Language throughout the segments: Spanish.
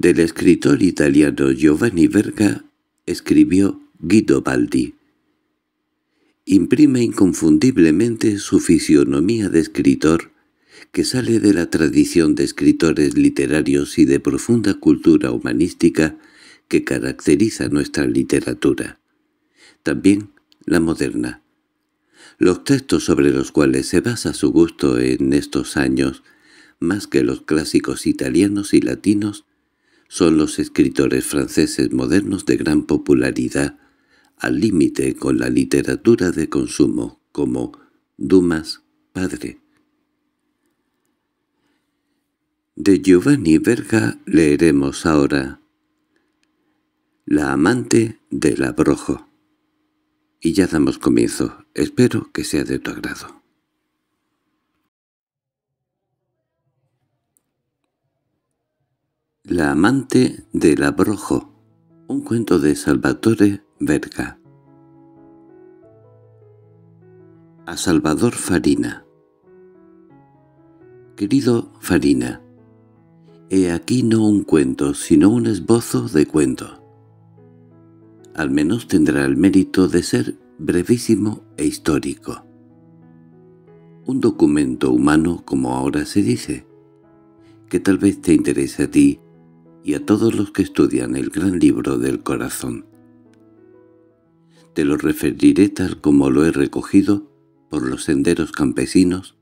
del escritor italiano Giovanni Verga, escribió Guido Baldi. Imprime inconfundiblemente su fisionomía de escritor, que sale de la tradición de escritores literarios y de profunda cultura humanística que caracteriza nuestra literatura. También la moderna. Los textos sobre los cuales se basa su gusto en estos años, más que los clásicos italianos y latinos, son los escritores franceses modernos de gran popularidad, al límite con la literatura de consumo, como Dumas padre. De Giovanni Verga leeremos ahora La amante del abrojo. Y ya damos comienzo. Espero que sea de tu agrado. La amante del abrojo. Un cuento de Salvatore Verga. A Salvador Farina Querido Farina, he aquí no un cuento, sino un esbozo de cuento. Al menos tendrá el mérito de ser brevísimo e histórico. Un documento humano, como ahora se dice, que tal vez te interese a ti, y a todos los que estudian el gran libro del corazón. Te lo referiré tal como lo he recogido por los senderos campesinos,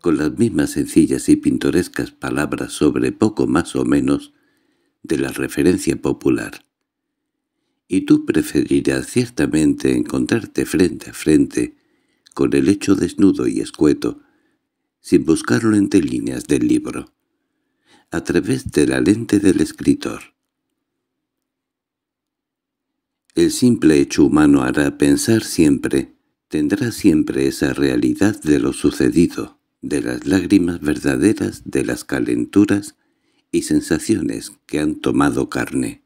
con las mismas sencillas y pintorescas palabras sobre poco más o menos de la referencia popular. Y tú preferirás ciertamente encontrarte frente a frente con el hecho desnudo y escueto, sin buscarlo entre líneas del libro a través de la lente del escritor. El simple hecho humano hará pensar siempre, tendrá siempre esa realidad de lo sucedido, de las lágrimas verdaderas, de las calenturas y sensaciones que han tomado carne.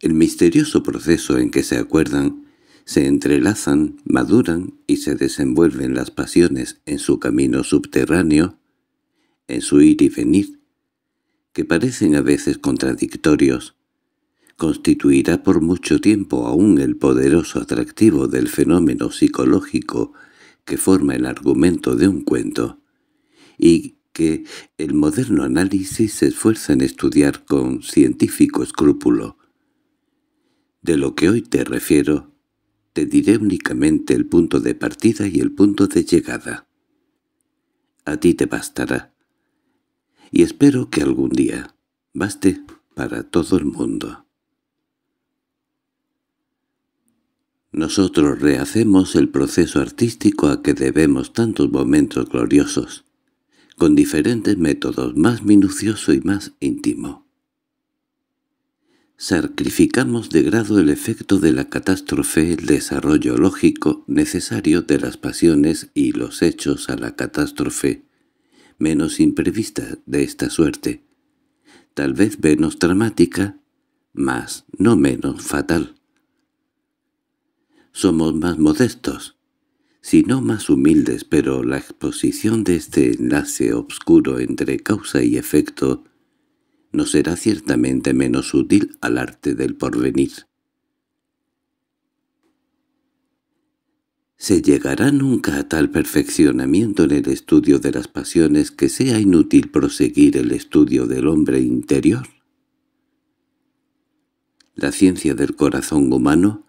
El misterioso proceso en que se acuerdan, se entrelazan, maduran y se desenvuelven las pasiones en su camino subterráneo en su ir y venir, que parecen a veces contradictorios, constituirá por mucho tiempo aún el poderoso atractivo del fenómeno psicológico que forma el argumento de un cuento, y que el moderno análisis se esfuerza en estudiar con científico escrúpulo. De lo que hoy te refiero, te diré únicamente el punto de partida y el punto de llegada. A ti te bastará y espero que algún día baste para todo el mundo. Nosotros rehacemos el proceso artístico a que debemos tantos momentos gloriosos, con diferentes métodos más minucioso y más íntimo. Sacrificamos de grado el efecto de la catástrofe, el desarrollo lógico necesario de las pasiones y los hechos a la catástrofe menos imprevista de esta suerte, tal vez menos dramática, mas no menos fatal. Somos más modestos, si no más humildes, pero la exposición de este enlace obscuro entre causa y efecto no será ciertamente menos útil al arte del porvenir. se llegará nunca a tal perfeccionamiento en el estudio de las pasiones que sea inútil proseguir el estudio del hombre interior. La ciencia del corazón humano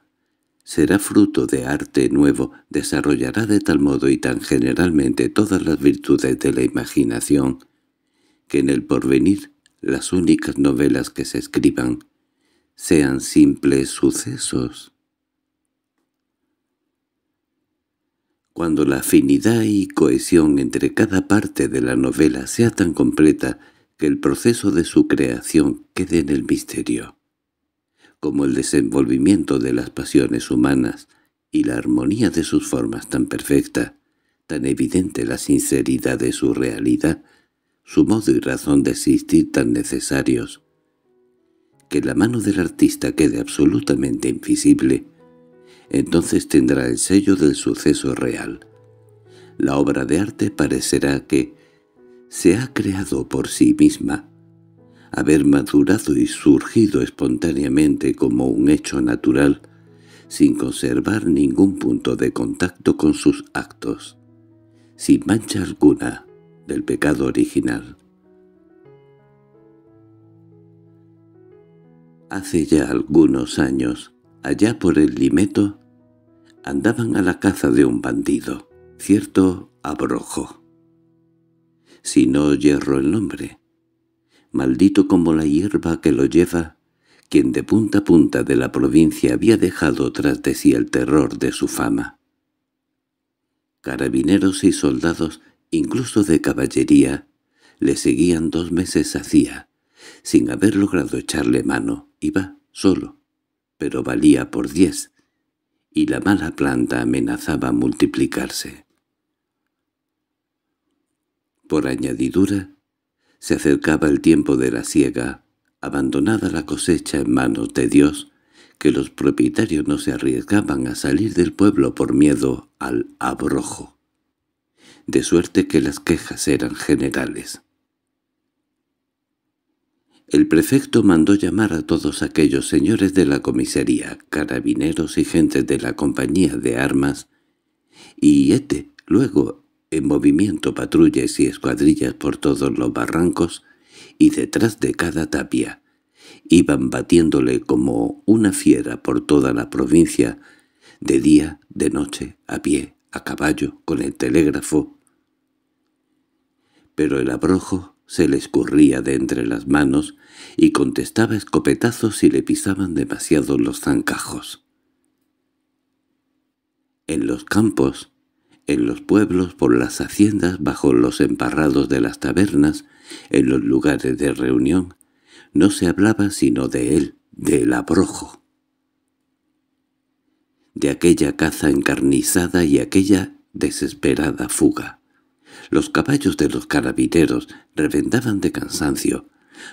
será fruto de arte nuevo, desarrollará de tal modo y tan generalmente todas las virtudes de la imaginación, que en el porvenir las únicas novelas que se escriban sean simples sucesos Cuando la afinidad y cohesión entre cada parte de la novela sea tan completa que el proceso de su creación quede en el misterio, como el desenvolvimiento de las pasiones humanas y la armonía de sus formas tan perfecta, tan evidente la sinceridad de su realidad, su modo y razón de existir tan necesarios, que la mano del artista quede absolutamente invisible entonces tendrá el sello del suceso real. La obra de arte parecerá que se ha creado por sí misma, haber madurado y surgido espontáneamente como un hecho natural, sin conservar ningún punto de contacto con sus actos, sin mancha alguna del pecado original. Hace ya algunos años, allá por el limeto, andaban a la caza de un bandido, cierto abrojo. Si no yerro el nombre, maldito como la hierba que lo lleva, quien de punta a punta de la provincia había dejado tras de sí el terror de su fama. Carabineros y soldados, incluso de caballería, le seguían dos meses hacía, sin haber logrado echarle mano, iba solo, pero valía por diez, y la mala planta amenazaba multiplicarse. Por añadidura, se acercaba el tiempo de la siega, abandonada la cosecha en manos de Dios, que los propietarios no se arriesgaban a salir del pueblo por miedo al abrojo, de suerte que las quejas eran generales. El prefecto mandó llamar a todos aquellos señores de la comisaría, carabineros y gentes de la compañía de armas, y este, luego, en movimiento patrullas y escuadrillas por todos los barrancos y detrás de cada tapia. Iban batiéndole como una fiera por toda la provincia, de día, de noche, a pie, a caballo, con el telégrafo. Pero el abrojo se le escurría de entre las manos y contestaba escopetazos si le pisaban demasiado los zancajos. En los campos, en los pueblos, por las haciendas, bajo los emparrados de las tabernas, en los lugares de reunión, no se hablaba sino de él, del abrojo. De aquella caza encarnizada y aquella desesperada fuga. Los caballos de los carabineros reventaban de cansancio.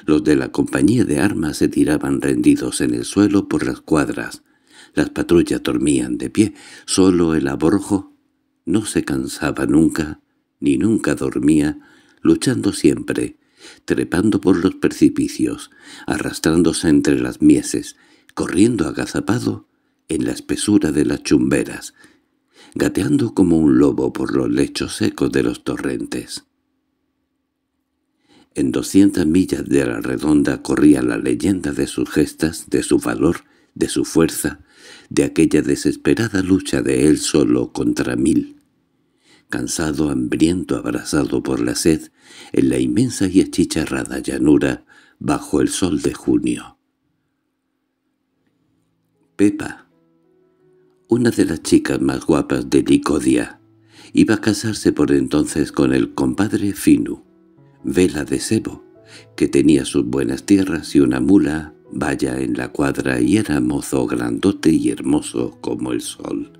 Los de la compañía de armas se tiraban rendidos en el suelo por las cuadras. Las patrullas dormían de pie. Solo el aborjo no se cansaba nunca, ni nunca dormía, luchando siempre, trepando por los precipicios, arrastrándose entre las mieses, corriendo agazapado en la espesura de las chumberas, gateando como un lobo por los lechos secos de los torrentes. En doscientas millas de la redonda corría la leyenda de sus gestas, de su valor, de su fuerza, de aquella desesperada lucha de él solo contra mil. Cansado, hambriento, abrazado por la sed, en la inmensa y achicharrada llanura, bajo el sol de junio. Pepa, una de las chicas más guapas de Licodia. Iba a casarse por entonces con el compadre Finu, vela de sebo, que tenía sus buenas tierras y una mula, vaya en la cuadra y era mozo grandote y hermoso como el sol,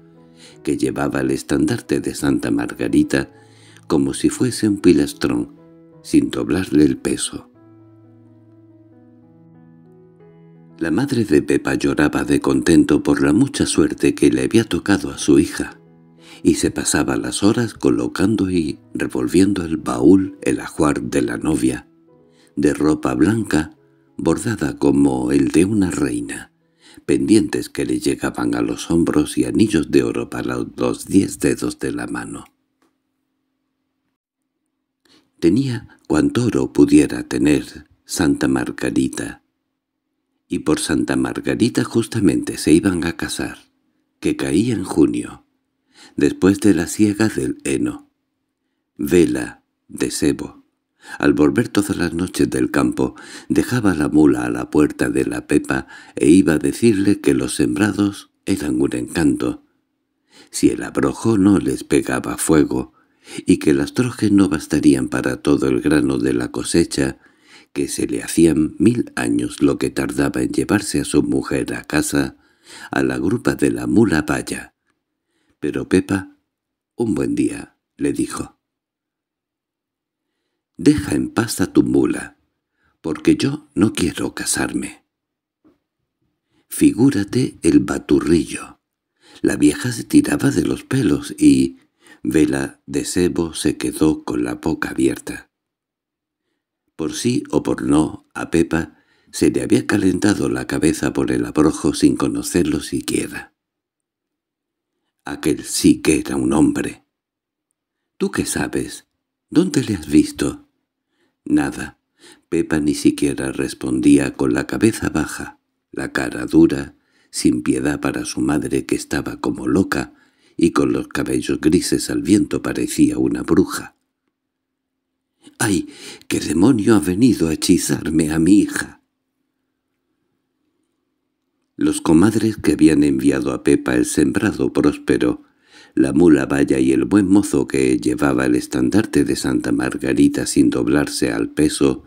que llevaba el estandarte de Santa Margarita como si fuese un pilastrón, sin doblarle el peso. La madre de Pepa lloraba de contento por la mucha suerte que le había tocado a su hija, y se pasaba las horas colocando y revolviendo el baúl, el ajuar de la novia, de ropa blanca, bordada como el de una reina, pendientes que le llegaban a los hombros y anillos de oro para los diez dedos de la mano. Tenía cuanto oro pudiera tener Santa Margarita, y por Santa Margarita justamente se iban a casar, que caía en junio, después de la siega del heno. Vela de sebo. Al volver todas las noches del campo, dejaba la mula a la puerta de la pepa e iba a decirle que los sembrados eran un encanto. Si el abrojo no les pegaba fuego, y que las trojes no bastarían para todo el grano de la cosecha, que se le hacían mil años lo que tardaba en llevarse a su mujer a casa, a la grupa de la mula vaya, Pero Pepa, un buen día, le dijo. «Deja en paz a tu mula, porque yo no quiero casarme». Figúrate el baturrillo. La vieja se tiraba de los pelos y... Vela de sebo se quedó con la boca abierta. Por sí o por no, a Pepa se le había calentado la cabeza por el abrojo sin conocerlo siquiera. Aquel sí que era un hombre. —¿Tú qué sabes? ¿Dónde le has visto? Nada. Pepa ni siquiera respondía con la cabeza baja, la cara dura, sin piedad para su madre que estaba como loca, y con los cabellos grises al viento parecía una bruja. —¡Ay, qué demonio ha venido a hechizarme a mi hija! Los comadres que habían enviado a Pepa el sembrado próspero, la mula valla y el buen mozo que llevaba el estandarte de Santa Margarita sin doblarse al peso,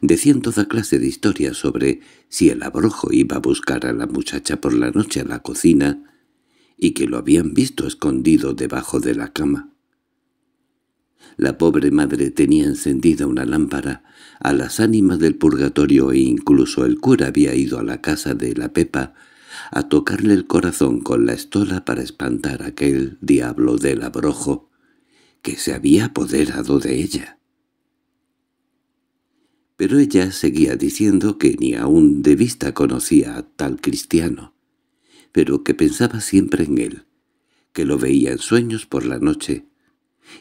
decían toda clase de historias sobre si el abrojo iba a buscar a la muchacha por la noche a la cocina y que lo habían visto escondido debajo de la cama. La pobre madre tenía encendida una lámpara a las ánimas del purgatorio e incluso el cura había ido a la casa de la Pepa a tocarle el corazón con la estola para espantar aquel diablo del abrojo que se había apoderado de ella. Pero ella seguía diciendo que ni aún de vista conocía a tal cristiano, pero que pensaba siempre en él, que lo veía en sueños por la noche,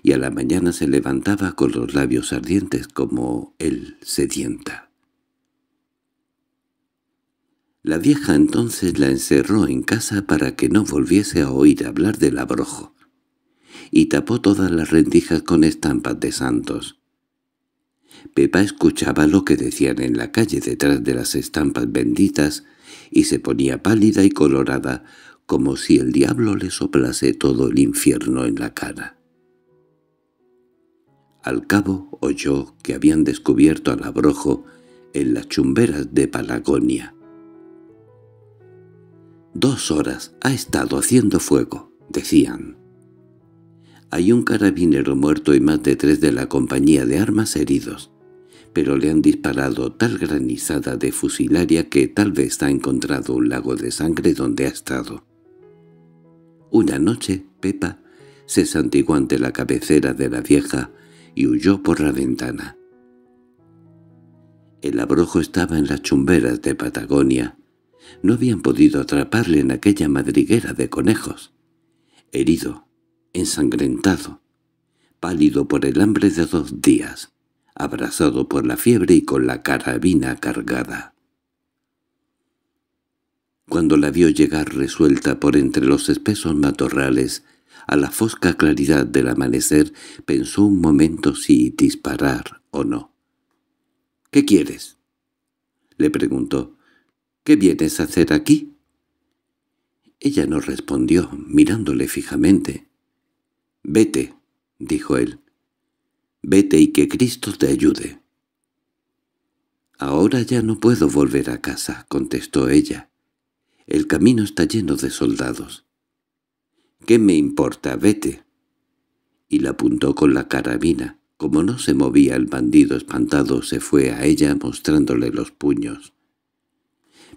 y a la mañana se levantaba con los labios ardientes como él sedienta. La vieja entonces la encerró en casa para que no volviese a oír hablar del abrojo, y tapó todas las rendijas con estampas de santos. Pepa escuchaba lo que decían en la calle detrás de las estampas benditas y se ponía pálida y colorada, como si el diablo le soplase todo el infierno en la cara. Al cabo oyó que habían descubierto al abrojo en las chumberas de Palagonia. «Dos horas ha estado haciendo fuego», decían. «Hay un carabinero muerto y más de tres de la compañía de armas heridos, pero le han disparado tal granizada de fusilaria que tal vez ha encontrado un lago de sangre donde ha estado». Una noche, Pepa se santiguó ante la cabecera de la vieja y huyó por la ventana. El abrojo estaba en las chumberas de Patagonia. No habían podido atraparle en aquella madriguera de conejos. Herido, ensangrentado, pálido por el hambre de dos días, abrazado por la fiebre y con la carabina cargada. Cuando la vio llegar resuelta por entre los espesos matorrales, a la fosca claridad del amanecer pensó un momento si disparar o no. —¿Qué quieres? —le preguntó. —¿Qué vienes a hacer aquí? Ella no respondió, mirándole fijamente. —Vete —dijo él—, vete y que Cristo te ayude. —Ahora ya no puedo volver a casa —contestó ella. —El camino está lleno de soldados. —¿Qué me importa? Vete. Y la apuntó con la carabina. Como no se movía el bandido espantado, se fue a ella mostrándole los puños.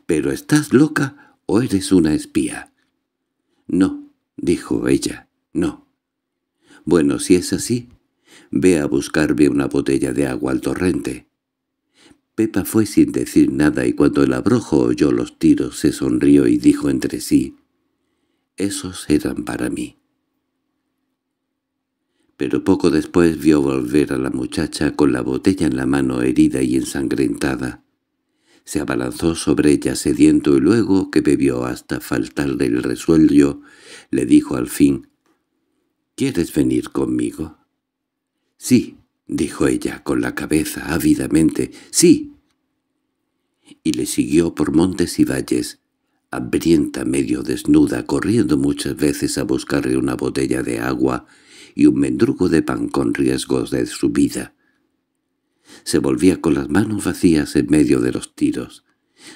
—¿Pero estás loca o eres una espía? —No —dijo ella—, no. —Bueno, si es así, ve a buscarme una botella de agua al torrente. Pepa fue sin decir nada y cuando el abrojo oyó los tiros se sonrió y dijo entre sí esos eran para mí. Pero poco después vio volver a la muchacha con la botella en la mano herida y ensangrentada. Se abalanzó sobre ella sediento y luego, que bebió hasta faltarle el resuello, le dijo al fin, «¿Quieres venir conmigo?» «Sí», dijo ella con la cabeza ávidamente, «sí». Y le siguió por montes y valles, hambrienta, medio desnuda, corriendo muchas veces a buscarle una botella de agua y un mendrugo de pan con riesgos de su vida. Se volvía con las manos vacías en medio de los tiros.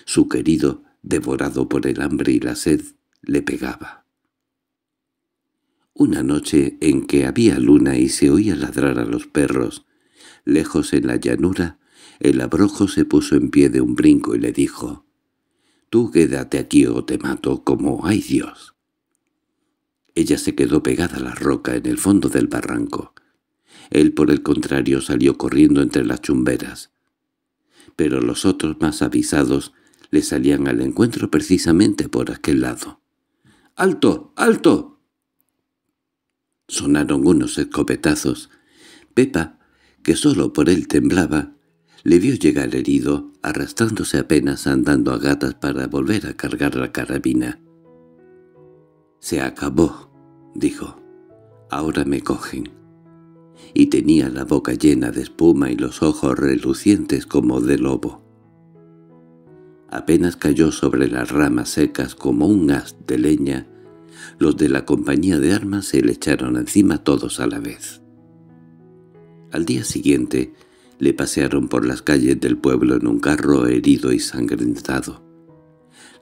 Su querido, devorado por el hambre y la sed, le pegaba. Una noche en que había luna y se oía ladrar a los perros, lejos en la llanura, el abrojo se puso en pie de un brinco y le dijo Tú quédate aquí o te mato como hay Dios. Ella se quedó pegada a la roca en el fondo del barranco. Él, por el contrario, salió corriendo entre las chumberas. Pero los otros más avisados le salían al encuentro precisamente por aquel lado. —¡Alto! ¡Alto! Sonaron unos escopetazos. Pepa, que solo por él temblaba, le vio llegar herido, arrastrándose apenas andando a gatas para volver a cargar la carabina. «Se acabó», dijo. «Ahora me cogen». Y tenía la boca llena de espuma y los ojos relucientes como de lobo. Apenas cayó sobre las ramas secas como un haz de leña, los de la compañía de armas se le echaron encima todos a la vez. Al día siguiente, le pasearon por las calles del pueblo en un carro herido y sangrentado.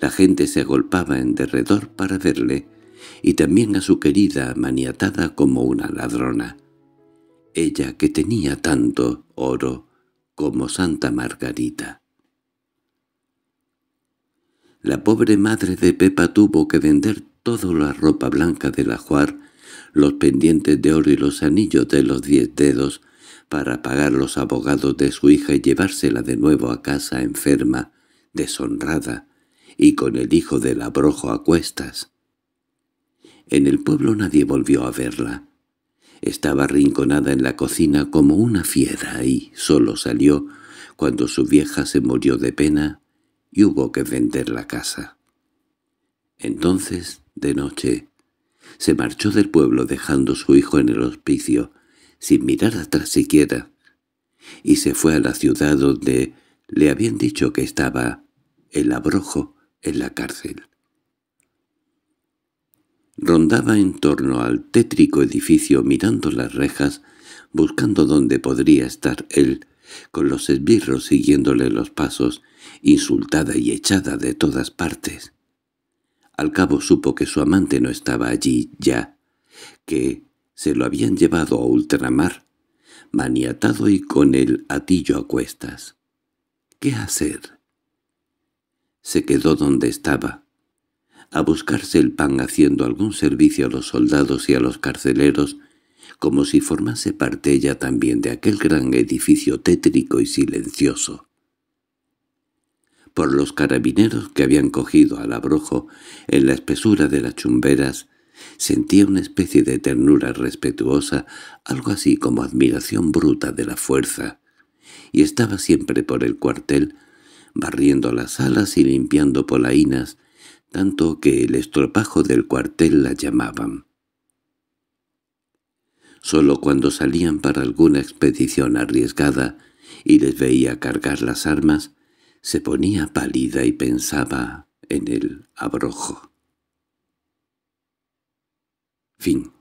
La gente se agolpaba en derredor para verle, y también a su querida maniatada como una ladrona. Ella que tenía tanto oro como Santa Margarita. La pobre madre de Pepa tuvo que vender toda la ropa blanca del ajuar, los pendientes de oro y los anillos de los diez dedos, para pagar los abogados de su hija y llevársela de nuevo a casa enferma, deshonrada, y con el hijo del abrojo a cuestas. En el pueblo nadie volvió a verla. Estaba rinconada en la cocina como una fiera y solo salió cuando su vieja se murió de pena y hubo que vender la casa. Entonces, de noche, se marchó del pueblo dejando su hijo en el hospicio, sin mirar atrás siquiera, y se fue a la ciudad donde le habían dicho que estaba el abrojo en la cárcel. Rondaba en torno al tétrico edificio mirando las rejas, buscando dónde podría estar él, con los esbirros siguiéndole los pasos, insultada y echada de todas partes. Al cabo supo que su amante no estaba allí ya, que se lo habían llevado a ultramar, maniatado y con el atillo a cuestas. ¿Qué hacer? Se quedó donde estaba, a buscarse el pan haciendo algún servicio a los soldados y a los carceleros, como si formase parte ella también de aquel gran edificio tétrico y silencioso. Por los carabineros que habían cogido al abrojo en la espesura de las chumberas, Sentía una especie de ternura respetuosa, algo así como admiración bruta de la fuerza, y estaba siempre por el cuartel, barriendo las alas y limpiando polainas, tanto que el estropajo del cuartel la llamaban. Solo cuando salían para alguna expedición arriesgada y les veía cargar las armas, se ponía pálida y pensaba en el abrojo. Fim.